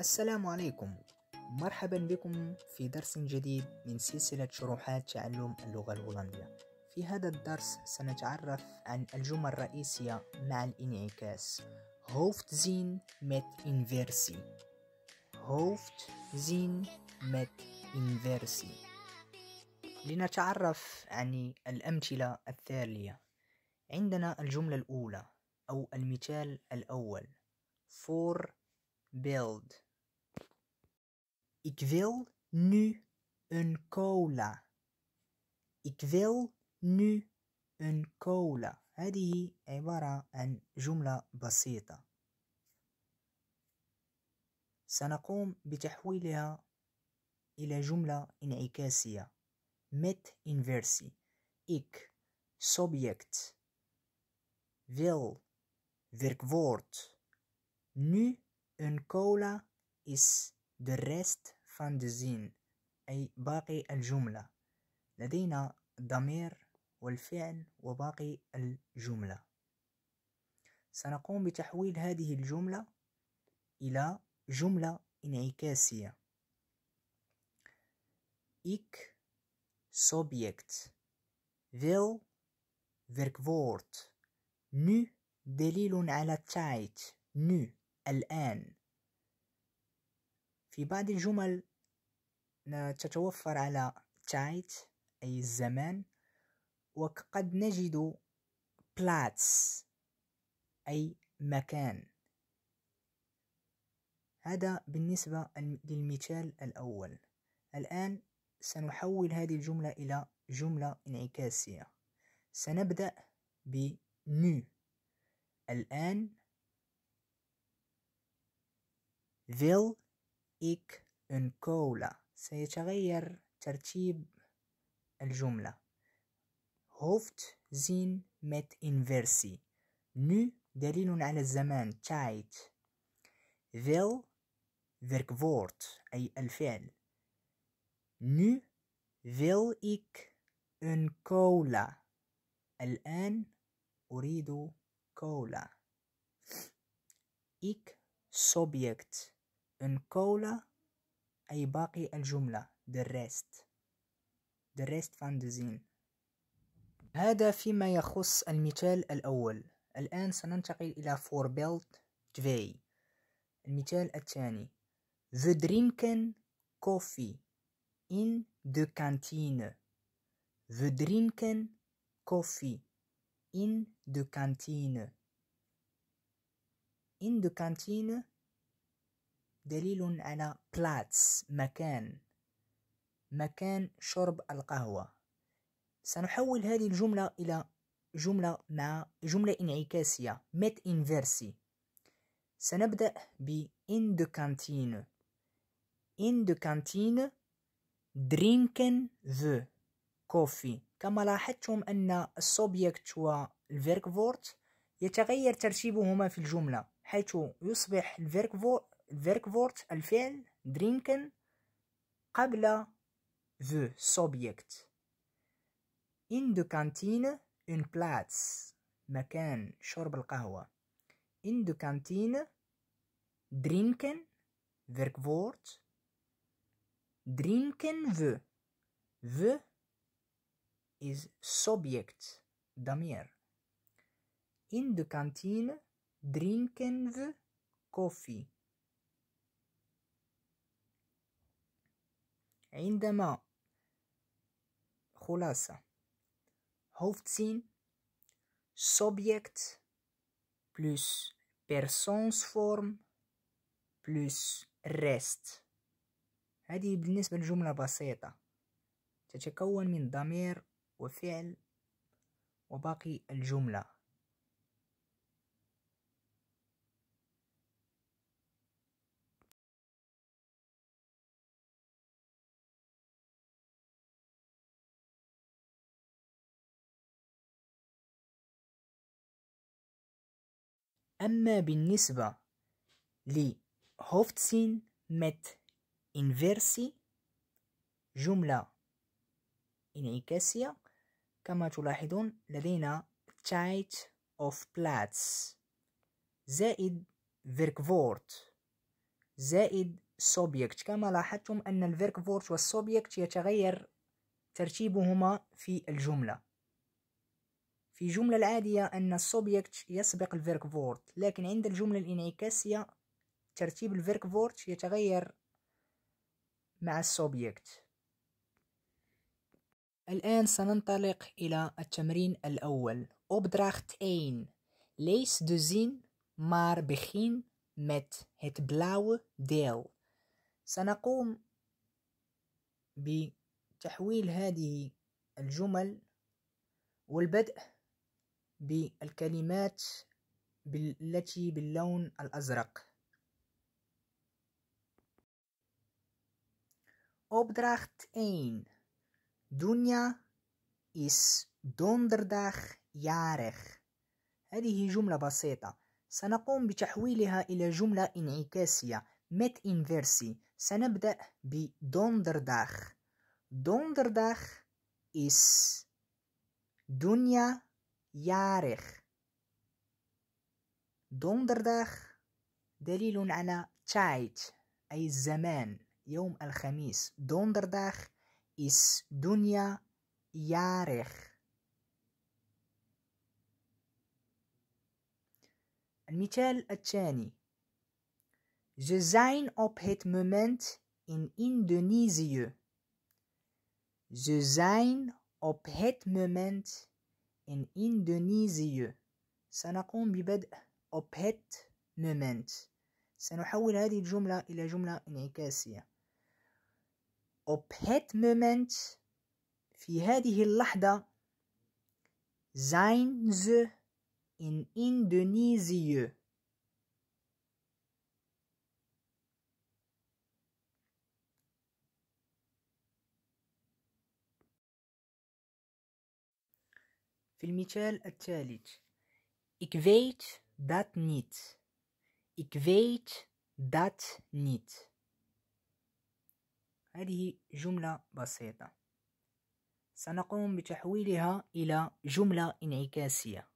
السلام عليكم مرحبا بكم في درس جديد من سلسلة شروحات تعلم اللغة الهولندية في هذا الدرس سنتعرف عن الجمل الرئيسية مع الانعكاس مت انفيرسي هوفت زين مت انفيرسي لنتعرف عن الأمثلة التالية عندنا الجملة الأولى أو المثال الأول for build Ik wil nu een cola. Ik wil nu een cola. هذه عبارة عن جملة بسيطة سنقوم بتحويلها إلى جملة انعكاسية met inversie ik subject wil werkwoord nu een cola is The rest van de zin أي باقي الجملة لدينا الضمير والفعل وباقي الجملة سنقوم بتحويل هذه الجملة إلى جملة انعكاسية ik subject wil werkwoord nu دليل على التايت nu الآن في بعض الجمل تتوفر على تايت أي الزمان وقد نجد بلاتس أي مكان هذا بالنسبة للمثال الأول الآن سنحول هذه الجملة إلى جملة انعكاسية سنبدأ بنو الآن فيل إيك إن كولا سيتغير ترتيب الجملة هوفت زين مت انفيرسي نو دليل على الزمان تايت ذيل ذرك فورت أي الفعل نو ذيل إيك ان كولا الآن أريد كولا إيك سوبيكت Een أي باقي الجملة the rest the rest van the zin هذا فيما يخص المثال الأول الآن سننتقل إلى بيلت 2 المثال الثاني We drinken coffee in the canteen We drinken coffee in the canteen In the canteen دليل على بلاتس مكان مكان شرب القهوة سنحول هذه الجملة إلى جملة مع جملة انعكاسية مت انفيرسي سنبدأ ب in the canteen in the canteen drinking the coffee كما لاحظتم أن و الفيركفورت يتغير ترتيبهما في الجملة حيث يصبح الفيركفورت het werkwoord drinken قبل the subject. In de kantine een plaats. مكان شرب kahwa. In de kantine drinken werkwoord drinken we. We is subject damir. In de kantine drinken we koffie. عندما خلاصة سوبيكت بلس بيرسونس فورم بلس ريست هذه بالنسبة لجملة بسيطة تتكون من ضمير وفعل وباقي الجملة أما بالنسبة لهوفتسين مت إنفيرسي جملة انعكاسية كما تلاحظون لدينا تايت أوف بلاتس زائد فيركفورت زائد سوبيكت كما لاحظتم أن الفيركفورت والسوبيكت يتغير ترتيبهما في الجملة في الجملة العادية أن السوبيكت يسبق الفيرك فورت لكن عند الجملة الانعكاسية ترتيب الفيرك فورت يتغير مع السوبيكت الآن سننطلق إلى التمرين الأول أوبدراخت أين ليس دوزين مار بخين مت هت بلاو ديل سنقوم بتحويل هذه الجمل والبدء بالكلمات التي باللون الأزرق Opdracht 1 دنيا is دندرداغ jarig هذه جملة بسيطة سنقوم بتحويلها إلى جملة انعكاسية مت انفيرسي سنبدأ بدوندرداغ دوندرداغ is دنيا jaarig. Donderdag, delilun Anna. tijd, ay zaman, Jom al khamis. Donderdag is jaarig. jaarig. Michel Atjani. Ze zijn op het moment in Indonesië. Ze zijn op het moment in Indonesia سنقوم ببدء أوبيت نمنت سنحول هذه الجملة إلى جملة انعكاسية أوبيت نمنت في هذه اللحظة sein in Indonesia في المثال الثالث Ik weet dat niet. Ik weet dat niet. هذه جملة بسيطة سنقوم بتحويلها إلى جملة انعكاسية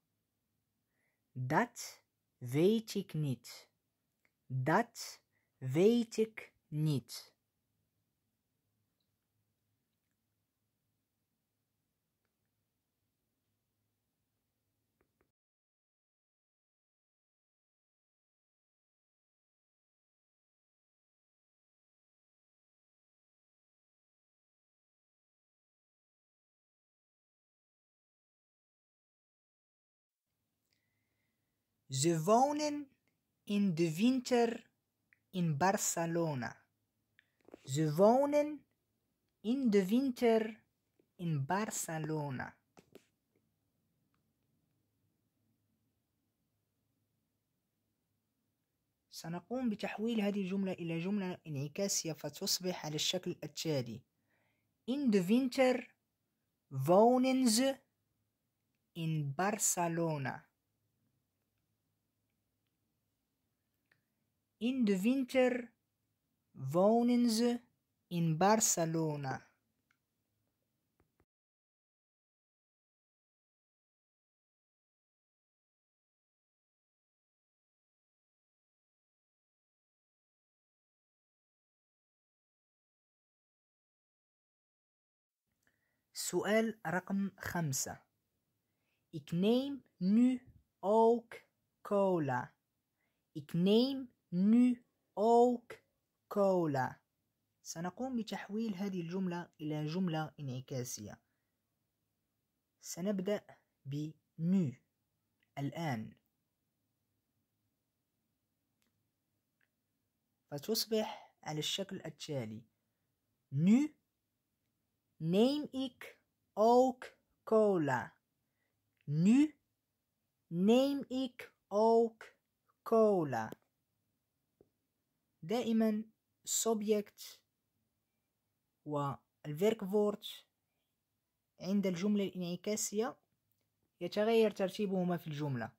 Dat weet ik niet. Dat weet ik niet. Ze wonen in de winter in Barcelona. Ze wonen in de winter in Barcelona. سنقوم بتحويل هذه الجملة إلى جملة انعكاسية فتصبح على الشكل التالي In the winter wonen ze in Barcelona In de winter wonen ze in Barcelona. Vraag nummer خمسة Ik neem nu ook cola. Ik neem نو أوك كولا سنقوم بتحويل هذه الجملة إلى جملة انعكاسية سنبدأ ب نو الآن فتصبح على الشكل التالي نو نيم إك أوك كولا نو نيم إك أوك كولا دائما subject و word عند الجملة الانعكاسية يتغير ترتيبهما في الجملة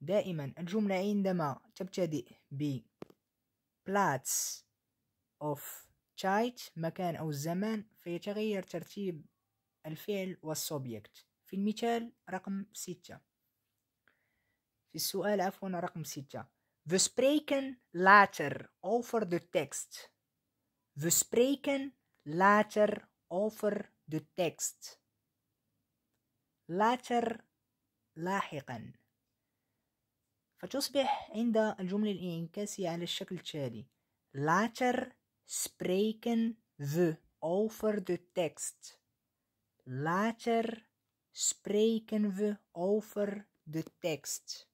دائما الجملة عندما تبتدئ ب plats of tight مكان أو الزمان فيتغير ترتيب الفعل والسوبيكت في المثال رقم ستة في السؤال عفوا رقم ستة We spreken later over de tekst. We spreken later over de tekst. later لاحقا فتصبح عند الجملة الانعكاسية على الشكل التالي later spreken we over de tekst later spreken we over de tekst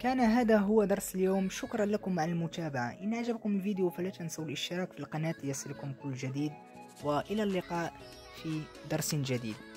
كان هذا هو درس اليوم شكرا لكم على المتابعة إن أعجبكم الفيديو فلا تنسوا الاشتراك في القناة ليصلكم كل جديد وإلى اللقاء في درس جديد